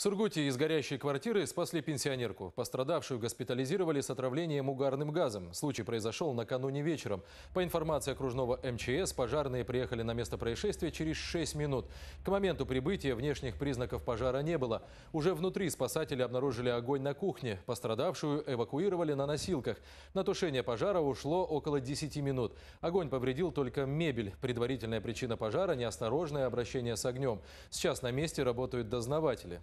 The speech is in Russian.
В Сургуте из горящей квартиры спасли пенсионерку. Пострадавшую госпитализировали с отравлением угарным газом. Случай произошел накануне вечером. По информации окружного МЧС, пожарные приехали на место происшествия через 6 минут. К моменту прибытия внешних признаков пожара не было. Уже внутри спасатели обнаружили огонь на кухне. Пострадавшую эвакуировали на носилках. На тушение пожара ушло около 10 минут. Огонь повредил только мебель. Предварительная причина пожара – неосторожное обращение с огнем. Сейчас на месте работают дознаватели.